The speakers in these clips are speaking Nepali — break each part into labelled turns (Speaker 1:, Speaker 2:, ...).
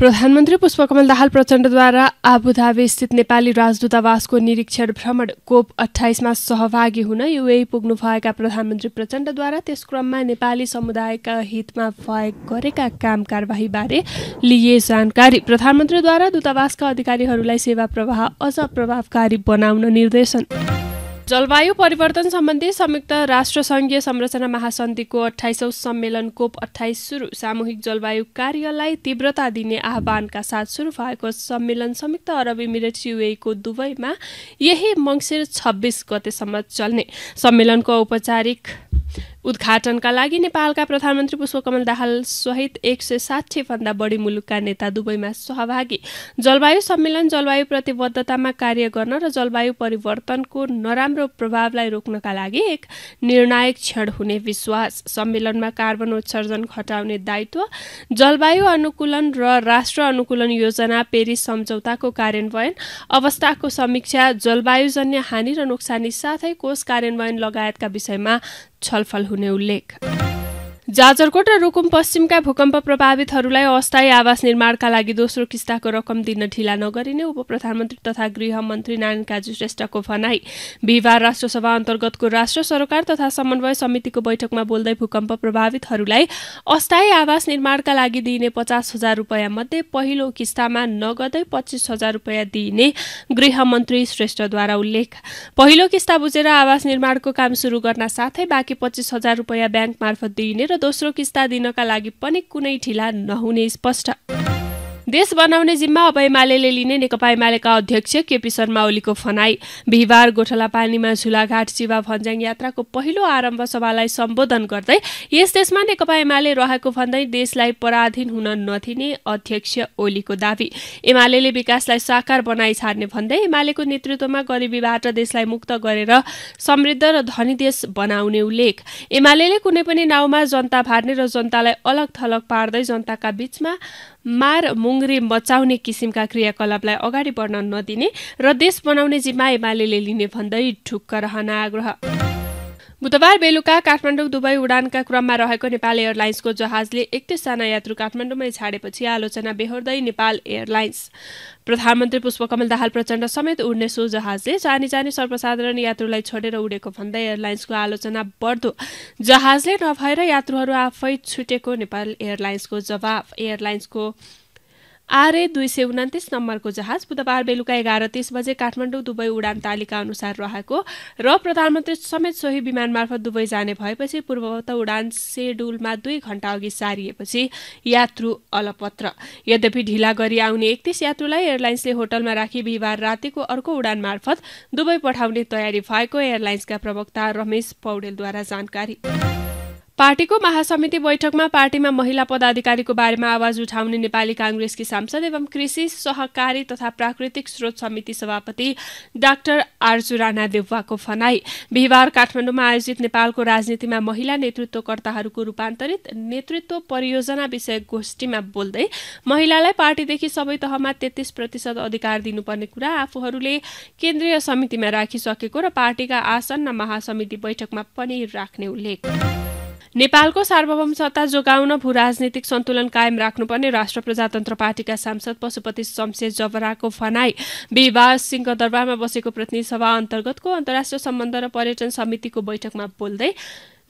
Speaker 1: प्रधानमन्त्री पुष्पकमल दाहाल प्रचण्डद्वारा आबुधाबी स्थित नेपाली राजदूतावासको निरीक्षण भ्रमण कोप अठाइसमा सहभागी हुन युए पुग्नुभएका प्रधानमन्त्री प्रचण्डद्वारा त्यस क्रममा नेपाली समुदायका हितमा भए गरेका काम कारवाहीबारे लिए जानकारी प्रधानमन्त्रीद्वारा दूतावासका अधिकारीहरूलाई सेवा प्रवाह अझ प्रभावकारी बनाउन निर्देशन जलवायु परिवर्तन सम्बन्धी संयुक्त राष्ट्र संघीय संरचना महासन्धिको अठाइसौँ सम्मेलन कोप अठाइस सुरु सामूहिक जलवायु कार्यलाई तीव्रता दिने आह्वानका साथ सुरु भएको सम्मेलन संयुक्त अरब इमिरेट युएको दुबईमा यही मङ्सिर छब्बिस गतेसम्म चल्ने सम्मेलनको औपचारिक उद्घाटनका लागि नेपालका प्रधानमन्त्री पुष्पकमल दाहाल सहित एक सय साठी भन्दा बढी मुलुकका नेता दुवैमा सहभागी जलवायु सम्मेलन जलवायु प्रतिबद्धतामा कार्य गर्न र जलवायु परिवर्तनको नराम्रो प्रभावलाई रोक्नका लागि एक निर्णायक क्षण हुने विश्वास सम्मेलनमा कार्बन उत्सर्जन घटाउने दायित्व जलवायु अनुकूलन र राष्ट्र अनुकूलन योजना पेरिस सम्झौताको कार्यान्वयन अवस्थाको समीक्षा जलवायुजन्य हानि र नोक्सानी साथै कोष कार्यान्वयन लगायतका विषयमा 12 fall hun ulæk. जाजरकोट र रुकुम पश्चिमका भूकम्प प्रभावितहरूलाई अस्थायी आवास निर्माणका लागि दोस्रो किस्ताको रकम दिन ढिला नगरिने उप प्रधानमन्त्री तथा गृहमन्त्री नारायण काजी श्रेष्ठको भनाई बिहिबार राष्ट्रसभा अन्तर्गतको राष्ट्र सरकार तथा समन्वय समितिको बैठकमा बोल्दै भूकम्प प्रभावितहरूलाई अस्थायी आवास निर्माणका लागि दिइने पचास हजार रुपियाँ मध्ये पहिलो किस्तामा नगदै पच्चिस हजार रुपियाँ दिइने गृहमन्त्री श्रेष्ठद्वारा उल्लेख पहिलो किस्ता बुझेर आवास निर्माणको काम सुरु गर्न साथै बाँकी पच्चिस हजार रुपियाँ ब्याङ्क मार्फत दिइने र दोस्रो किस्ता दिनका लागि पनि कुनै ढिला नहुने स्पष्ट देश बनाउने जिम्मा अब एमाले लिने नेकपा एमालेका अध्यक्ष केपी शर्मा ओलीको फनाई बिहिबार गोठला पानीमा झुलाघाट चिवा भन्ज्याङ यात्राको पहिलो आरम्भ सभालाई सम्बोधन गर्दै यस देशमा नेकपा एमाले रहेको भन्दै देशलाई पराधीन हुन नदिने अध्यक्ष ओलीको दावी एमाले विकासलाई साकार बनाई छाड्ने भन्दै एमालेको नेतृत्वमा गरिबीबाट देशलाई मुक्त गरेर समृद्ध र धनी देश बनाउने उल्लेख एमाले कुनै पनि नाउँमा जनता भार्ने र जनतालाई अलग थलग पार्दै जनताका बीचमा मार मुङ्रे मचाउने किसिमका क्रियाकलापलाई अगाडि बढ्न नदिने र देश बनाउने जिम्मा एमाले लिने भन्दै ढुक्क रहन आग्रह बुधबार बेलुका काठमाडौँ दुबई उडानका क्रममा रहेको नेपाल एयरलाइन्सको जहाजले एकतिसजना यात्रु काठमाडौँमै छाडेपछि आलोचना बेहोर्दै नेपाल एयरलाइन्स प्रधानमन्त्री पुष्पकमल दाहाल प्रचण्ड समेत उड्ने सो जहाजले जानी जानी सर्वसाधारण यात्रुलाई छोडेर उडेको भन्दै एयरलाइन्सको आलोचना बढ्दो जहाजले नभएर यात्रुहरू आफै छुटेको नेपाल एयरलाइन्सको जवाफ एयरलाइन्सको आरए दुई सय उन्तिस नम्बरको जहाज बुधबार बेलुका एघार तिस बजे काठमाडौँ दुबई उडान तालिका अनुसार रहेको र प्रधानमन्त्री समेत सोही विमान मार्फत दुबई जाने भएपछि पूर्ववत उडान सेड्युलमा दुई घण्टा अघि सारिएपछि यात्रु अलपत्र यद्यपि ढिला गरी आउने एकतिस यात्रुलाई एयरलाइन्सले होटलमा राखी बिहिबार रातिको अर्को उडान मार्फत दुबई पठाउने तयारी भएको एयरलाइन्सका प्रवक्ता रमेश पौडेलद्वारा जानकारी पार्टीको महासमिति बैठकमा पार्टीमा महिला पदाधिकारीको बारेमा आवाज उठाउने नेपाली काङ्ग्रेसकी सांसद एवं कृषि सहकारी तथा प्राकृतिक स्रोत समिति सभापति डाक्टर आर्जु राणा देउवाको फनाई बिहिबार काठमाडौँमा आयोजित नेपालको राजनीतिमा महिला नेतृत्वकर्ताहरूको रूपान्तरित नेतृत्व परियोजना विषय गोष्ठीमा बोल्दै महिलालाई पार्टीदेखि सबै तहमा तेत्तिस प्रतिशत अधिकार दिनुपर्ने कुरा आफूहरूले केन्द्रीय समितिमा राखिसकेको र पार्टीका आसन्न महासमिति बैठकमा पनि राख्ने उल्लेख नेपालको सार्वभौम सत्ता जोगाउन राजनीतिक सन्तुलन कायम राख्नुपर्ने राष्ट्र प्रजातन्त्र पार्टीका सांसद पशुपति शमशेर जबराको भनाई सिंह सिंहदरबारमा बसेको प्रतिनिधि सभा अन्तर्गतको अन्तर्राष्ट्रिय सम्बन्ध र पर्यटन समितिको बैठकमा बोल्दै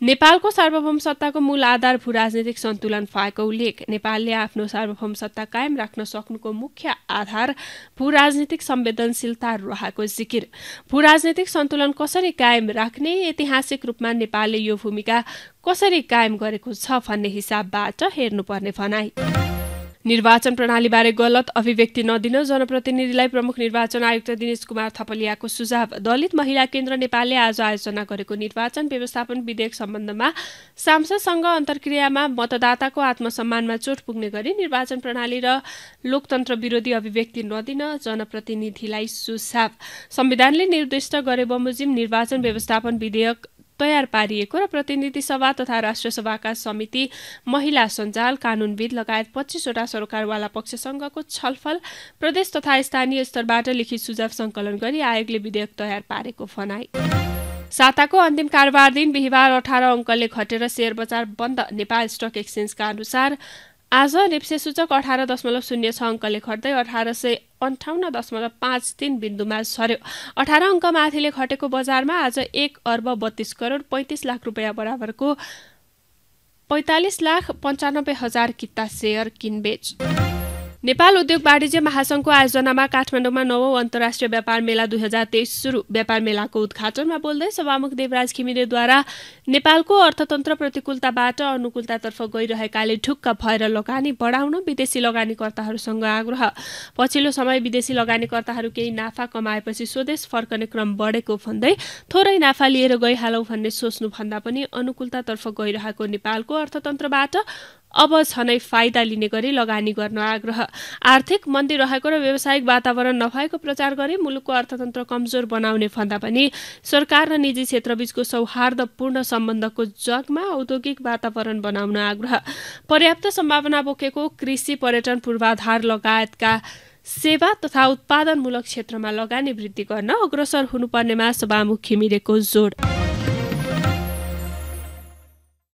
Speaker 1: नेपालको सार्वभौम सत्ताको मूल आधार भूराजनीतिक सन्तुलन भएको उल्लेख नेपालले आफ्नो सार्वभौम सत्ता कायम राख्न सक्नुको मुख्य आधार भू भूराजनीतिक संवेदनशीलता रहेको जिकिर भू भूराजनीतिक सन्तुलन कसरी कायम राख्ने ऐतिहासिक रूपमा नेपालले यो भूमिका कसरी कायम गरेको छ भन्ने हिसाबबाट हेर्नुपर्ने भनाई निर्वाचन प्रणालीबारे गलत अभिव्यक्ति नदिन जनप्रतिनिधिलाई प्रमुख निर्वाचन आयुक्त दिनेश कुमार थपलियाको सुझाव दलित महिला केन्द्र नेपालले आज आयोजना गरेको निर्वाचन व्यवस्थापन विधेयक सम्बन्धमा सांसदसँग अन्तर्क्रियामा मतदाताको आत्मसम्मानमा चोट पुग्ने गरी निर्वाचन प्रणाली र लोकतन्त्र विरोधी अभिव्यक्ति नदिन जनप्रतिनिधिलाई सुझाव संविधानले निर्दिष्ट गरे बमोजिम निर्वाचन व्यवस्थापन विधेयक तयार पारिएको र प्रतिनिधि सभा तथा सभाका समिति महिला सञ्जाल कानूनविद लगायत पच्चिसवटा सरकारवाला पक्षसँगको छलफल प्रदेश तथा स्थानीय स्तरबाट लिखित सुझाव सङ्कलन गरी आयोगले विधेयक तयार पारेको भनाए साताको अन्तिम कारोबार दिन बिहिबार अठार अङ्कले घटेर सेयर बजार बन्द नेपाल स्टक एक्सचेन्जका अनुसार आज रेप्से सूचक अठार दशमलव शून्य छ अङ्कले घट्दै अठार सय अन्ठाउन्न दशमलव पाँच तिन बिन्दुमा सर्यो अठार अङ्क माथिले घटेको बजारमा आज एक अर्ब बत्तीस करोड पैँतिस लाख रुपियाँ बराबरको पैँतालिस लाख पन्चानब्बे हजार किता सेयर किनबेच नेपाल उद्योग वाणिज्य महासंघको आयोजनामा काठमाडौँमा नवौं अन्तर्राष्ट्रिय व्यापार मेला दुई हजार तेइस सुरु व्यापार मेलाको उद्घाटनमा बोल्दै सभामुख देवराज घिमिरेद्वारा नेपालको अर्थतन्त्र प्रतिकूलताबाट अनुकूलतातर्फ गइरहेकाले ढुक्क भएर लगानी बढाउन विदेशी लगानीकर्ताहरूसँग आग्रह पछिल्लो समय विदेशी लगानीकर्ताहरू केही नाफा कमाएपछि स्वदेश फर्कने क्रम बढेको भन्दै थोरै नाफा लिएर गइहालौँ भन्ने सोच्नुभन्दा पनि अनुकूलतातर्फ गइरहेको नेपालको अर्थतन्त्रबाट अब छनै फाइदा लिने गरी लगानी गर्न आग्रह आर्थिक मन्दी रहेको र व्यावसायिक वातावरण नभएको प्रचार गरे मुलुकको अर्थतन्त्र कमजोर बनाउने भन्दा पनि सरकार र निजी क्षेत्रबीचको सौहार्दपूर्ण सम्बन्धको जगमा औद्योगिक वातावरण बनाउन आग्रह पर्याप्त सम्भावना बोकेको कृषि पर्यटन पूर्वाधार लगायतका सेवा तथा उत्पादनमूलक क्षेत्रमा लगानी वृद्धि गर्न अग्रसर हुनुपर्नेमा सभामुख मिलेको जोड